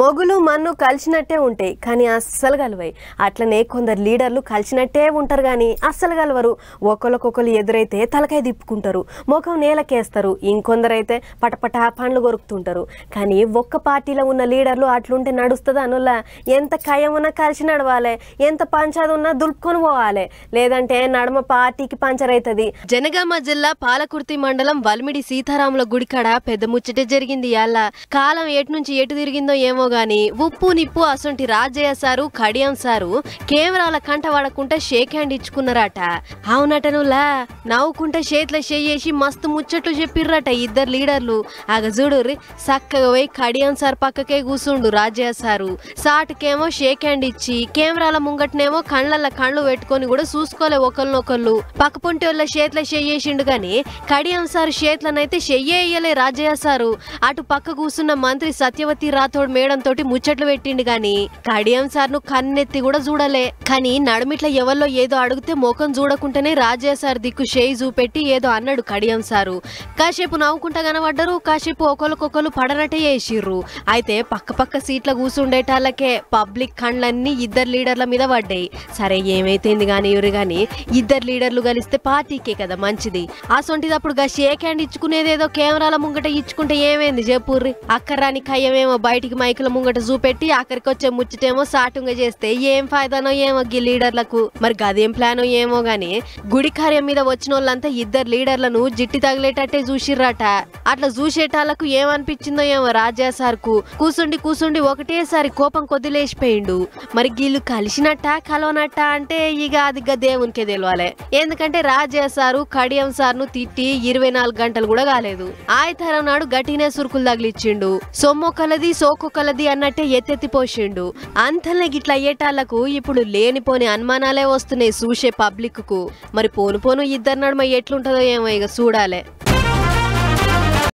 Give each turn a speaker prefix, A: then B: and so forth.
A: మొగులు మన్ను కలిసినట్టే ఉంటాయి కానీ అస్సలు కలవాయి అట్లనే కొందరు లీడర్లు కలిసినట్టే ఉంటారు కానీ అస్సలు కలవరు ఒకరికొకరు ఎదురైతే తలకాయ తిప్పుకుంటారు ముఖం నేలకేస్తారు ఇంకొందరైతే పటపట పండ్లు కొరుకుతుంటారు కానీ ఒక్క పార్టీలో ఉన్న లీడర్లు అట్లుంటే నడుస్తుంది అనుల ఎంత కయం ఉన్నా కలిసి నడవాలి ఎంత పంచాది ఉన్నా దులుపుకొని పోవాలి లేదంటే నడమ పార్టీకి పంచర్ అవుతుంది జనగామ జిల్లా పాలకుర్తి మండలం వల్మిడి సీతారాముల గుడికాడ పెద్ద ముచ్చటే జరిగింది అలా కాలం ఎటు నుంచి ఎటు తిరిగిందో ఏమో గాని ఉప్పు నిప్పు అసొంటి రాజయ్య సారు కడియం సారు కేవరాల కంట వాడకుండా షేక్ హ్యాండ్ ఇచ్చుకున్నారట అవునట నువ్వులా నవ్వుకుంటే చేతిలో చేసి మస్తు ముచ్చట్లు చెప్పిర్రట ఇద్దరు లీడర్లు ఆగ చూడు చక్కగా పోయి కడియం సార్ పక్కకే కూసుండు రాజయ్య సారు సాటుకేమో షేక్ హ్యాండ్ ఇచ్చి కేవరాల ముంగట్నేమో కళ్ళల్లో కళ్ళు పెట్టుకొని కూడా చూసుకోలే ఒకళ్ళనొకళ్ళు పక్కపుంటి వాళ్ళ చేతిలో చేసిండు గాని కడియం సార్ చేతులనైతే చెయ్యేయలే రాజయ్య సారు అటు పక్క కూసున్న మంత్రి సత్యవతి రాథోడ్ మేడం తోటి ముచ్చట్లు పెట్టిండు గాని కడియం సార్ ను కన్నెత్తి కూడా చూడలే కానీ నడుమిట్ల ఎవరిలో ఏదో అడిగితే ముఖం చూడకుంటేనే రాజే సార్ దిక్కు షేయి చూపెట్టి ఏదో అన్నాడు కడియం సారు కాసేపు నవ్వుకుంటా కనబడ్డరు కాసేపు ఒకరికొకరు పడనట్టే వేసిర్రు అయితే పక్క పక్క సీట్ల కూర్చుండేటాళ్ళకే పబ్లిక్ కండ్లన్నీ ఇద్దరు లీడర్ల మీద పడ్డాయి సరే ఏమైతేంది గాని ఎవరు గాని ఇద్దరు లీడర్లు కలిస్తే పార్టీకే కదా మంచిది అసొంటిదప్పుడు గా షేక్ హ్యాండ్ ఏదో కెమెరాల ముంగట ఇచ్చుకుంటే ఏమైంది చెప్పుర్రి అక్కరాని కయ్యమేమో బయటికి మై నాయకుల ముంగట చూపెట్టి ఆఖరికి వచ్చే ముచ్చటేమో సాటుంగా చేస్తే ఏం ఫాయిదానో ఏమో గి లీడర్లకు మరి గదేం ప్లాన్ ఏమో గాని గుడి కార్యం మీద వచ్చిన వాళ్ళంతా ఇద్దరు లీడర్లను జిట్టి తగిలేటట్టే చూసిర్రట అట్లా చూసేటాలకు ఏమనిపించిందో ఏమో రాజా కు కూసుండి కూసుండి ఒకటేసారి కోపం కొద్దిలేసిపోయిండు మరి గీళ్ళు కలిసినట్ట కలవనట్ట అంటే ఇక అది దేవునికే తెలవాలి ఎందుకంటే రాజా సారు కడియం సార్ ను తిట్టి ఇరవై నాలుగు గంటలు కూడా కాలేదు ఆయతరం నాడు గట్టినే సురుకులు తగిలిచ్చిండు సొమ్మొక్కలది సోకొక్కల వాళ్ళది అన్నట్టే ఎత్తెత్తిపోసిండు అంతలే గిట్ల అయ్యేటాళ్లకు ఇప్పుడు లేనిపోని అనుమానాలే వస్తున్నాయి చూసే పబ్లిక్ కు మరి పోను పోను ఇద్దరు నడుమ ఎట్లుంటదో ఏమో ఇక చూడాలే